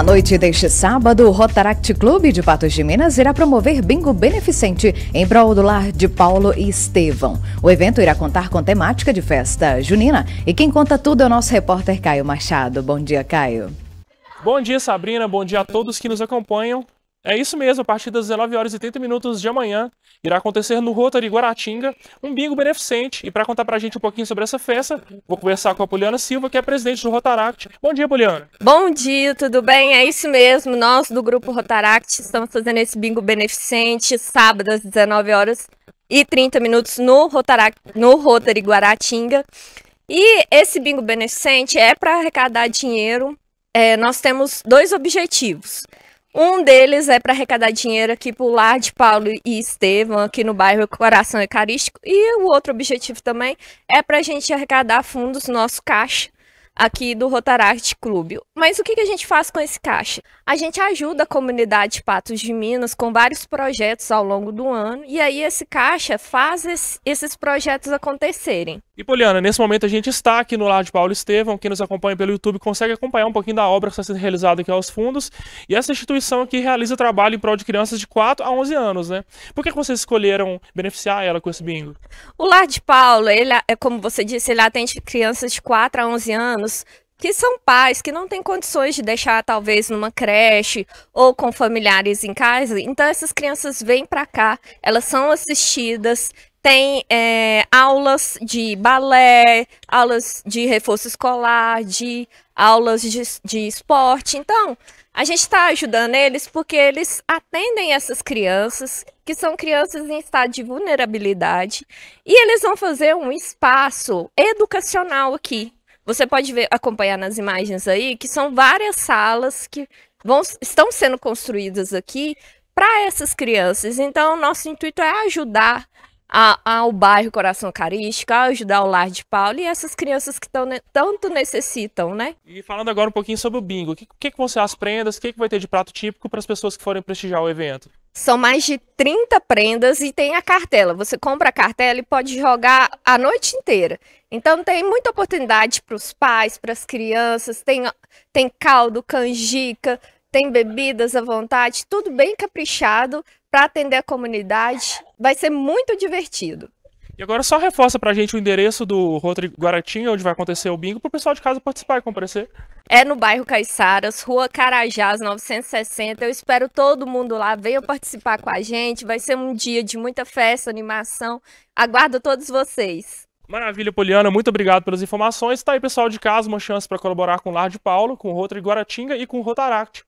Na noite deste sábado, o Rotaract Clube de Patos de Minas irá promover bingo beneficente em prol do lar de Paulo e Estevão. O evento irá contar com temática de festa junina e quem conta tudo é o nosso repórter Caio Machado. Bom dia, Caio. Bom dia, Sabrina. Bom dia a todos que nos acompanham. É isso mesmo, a partir das 19 horas e 30 minutos de amanhã irá acontecer no Rotary Guaratinga um bingo beneficente. E para contar para a gente um pouquinho sobre essa festa, vou conversar com a Poliana Silva, que é presidente do Rotaract. Bom dia, Poliana. Bom dia, tudo bem? É isso mesmo, nós do grupo Rotaract estamos fazendo esse bingo beneficente sábado às 19 horas e 30 minutos no, Rotaract, no Rotary Guaratinga. E esse bingo beneficente é para arrecadar dinheiro. É, nós temos dois objetivos. Um deles é para arrecadar dinheiro aqui para o Lar de Paulo e Estevão, aqui no bairro Coração Eucarístico. E o outro objetivo também é para a gente arrecadar fundos no nosso caixa aqui do Rotaract Clube. Mas o que a gente faz com esse caixa? A gente ajuda a comunidade Patos de Minas com vários projetos ao longo do ano, e aí esse caixa faz esses projetos acontecerem. E Poliana, nesse momento a gente está aqui no lar de Paulo Estevão, quem nos acompanha pelo YouTube consegue acompanhar um pouquinho da obra que está sendo realizada aqui aos fundos, e essa instituição aqui realiza trabalho em prol de crianças de 4 a 11 anos, né? Por que vocês escolheram beneficiar ela com esse bingo? O lar de Paulo, ele, é como você disse, ele atende crianças de 4 a 11 anos, que são pais que não têm condições de deixar talvez numa creche ou com familiares em casa. Então essas crianças vêm para cá, elas são assistidas, tem é, aulas de balé, aulas de reforço escolar, de aulas de, de esporte. Então a gente está ajudando eles porque eles atendem essas crianças que são crianças em estado de vulnerabilidade e eles vão fazer um espaço educacional aqui. Você pode ver, acompanhar nas imagens aí que são várias salas que vão, estão sendo construídas aqui para essas crianças. Então, nosso intuito é ajudar a, ao bairro Coração Eucarístico, ajudar o Lar de Paulo e essas crianças que tão, tanto necessitam, né? E falando agora um pouquinho sobre o bingo, o que, que, que vão ser as prendas, o que, que vai ter de prato típico para as pessoas que forem prestigiar o evento? São mais de 30 prendas e tem a cartela. Você compra a cartela e pode jogar a noite inteira. Então tem muita oportunidade para os pais, para as crianças, tem, tem caldo, canjica, tem bebidas à vontade, tudo bem caprichado para atender a comunidade. Vai ser muito divertido. E agora só reforça pra gente o endereço do Rotary Guaratinga, onde vai acontecer o bingo, pro pessoal de casa participar e comparecer. É no bairro Caiçaras, Rua Carajás, 960. Eu espero todo mundo lá, venha participar com a gente. Vai ser um dia de muita festa, animação. Aguardo todos vocês. Maravilha, Poliana, muito obrigado pelas informações. Tá aí, pessoal de casa, uma chance para colaborar com o Lar de Paulo, com o Rotary Guaratinga e com o Rotaract.